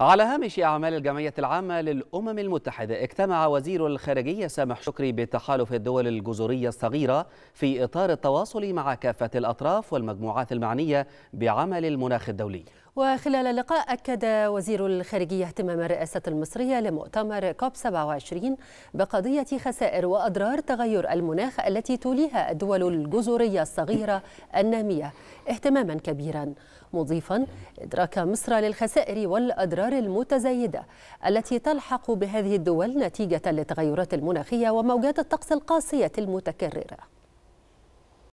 على هامش أعمال الجمعية العامة للأمم المتحدة اجتمع وزير الخارجية سامح شكري بتحالف الدول الجزرية الصغيرة في إطار التواصل مع كافة الأطراف والمجموعات المعنية بعمل المناخ الدولي وخلال اللقاء أكد وزير الخارجية اهتمام الرئاسة المصرية لمؤتمر كوب 27 بقضية خسائر وأضرار تغير المناخ التي توليها الدول الجزرية الصغيرة النامية اهتماما كبيرا مضيفا إدراك مصر للخسائر والأضرار المتزايدة التي تلحق بهذه الدول نتيجة للتغيرات المناخية وموجات الطقس القاسية المتكررة